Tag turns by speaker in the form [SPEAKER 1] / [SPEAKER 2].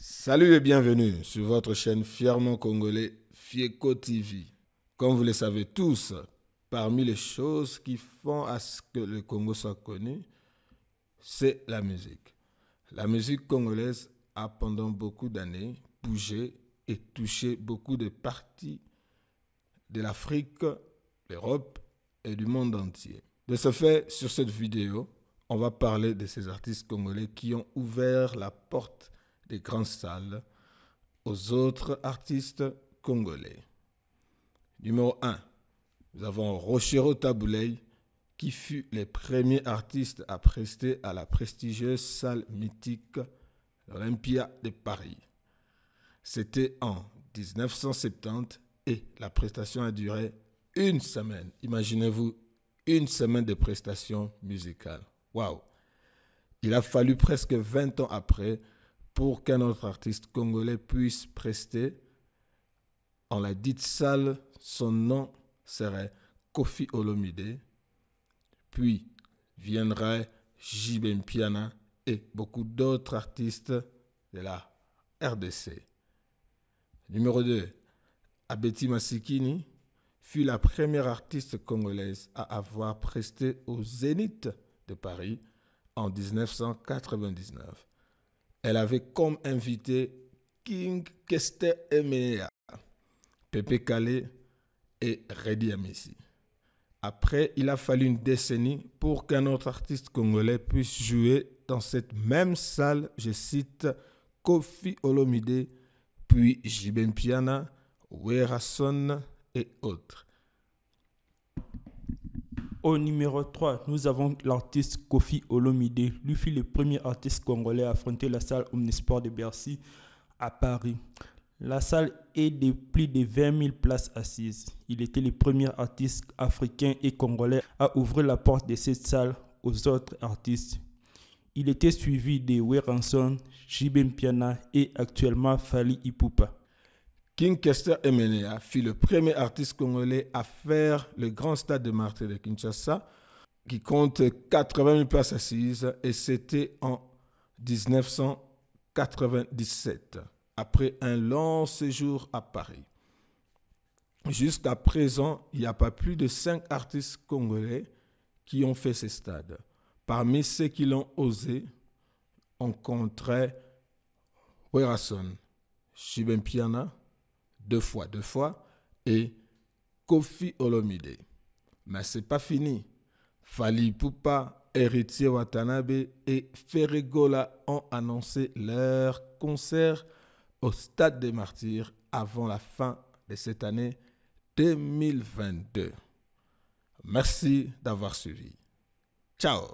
[SPEAKER 1] Salut et bienvenue sur votre chaîne fièrement congolais Fieco TV. Comme vous le savez tous, parmi les choses qui font à ce que le Congo soit connu, c'est la musique. La musique congolaise a pendant beaucoup d'années bougé et touché beaucoup de parties de l'Afrique, l'Europe et du monde entier. De ce fait, sur cette vidéo, on va parler de ces artistes congolais qui ont ouvert la porte des grandes salles aux autres artistes congolais. Numéro 1. Nous avons Rochero Tabouley, qui fut le premier artiste à prester à la prestigieuse salle mythique Olympia de Paris. C'était en 1970 et la prestation a duré une semaine. Imaginez-vous une semaine de prestation musicale. Waouh! Il a fallu presque 20 ans après pour qu'un autre artiste congolais puisse prester en la dite salle, son nom serait Kofi Olomide, puis viendraient J.B. Piana et beaucoup d'autres artistes de la RDC. Numéro 2. Abeti Masikini fut la première artiste congolaise à avoir presté au Zénith de Paris en 1999 elle avait comme invité King Kester Emea, Pepe Kale et Reddy Amessi. Après, il a fallu une décennie pour qu'un autre artiste congolais puisse jouer dans cette même salle, je cite Kofi Olomide, puis Jibem Piana, Son et
[SPEAKER 2] autres. Au numéro 3, nous avons l'artiste Kofi Olomide. Lui fut le premier artiste congolais à affronter la salle Omnisport de Bercy à Paris. La salle est de plus de 20 000 places assises. Il était le premier artiste africain et congolais à ouvrir la porte de cette salle aux autres artistes. Il était suivi de Weranson, Jibem Piana et actuellement Fali Ipupa. Kester Emenea fut le premier artiste
[SPEAKER 1] congolais à faire le grand stade de Marty de Kinshasa, qui compte 80 000 places assises, et c'était en 1997, après un long séjour à Paris. Jusqu'à présent, il n'y a pas plus de cinq artistes congolais qui ont fait ce stade. Parmi ceux qui l'ont osé, on compterait Werason, Chibempiana, deux fois deux fois, et Kofi Olomide. Mais c'est pas fini. Fali Poupa, Héritier Watanabe et Ferregola ont annoncé leur concert au Stade des Martyrs avant la fin de cette année 2022. Merci d'avoir suivi. Ciao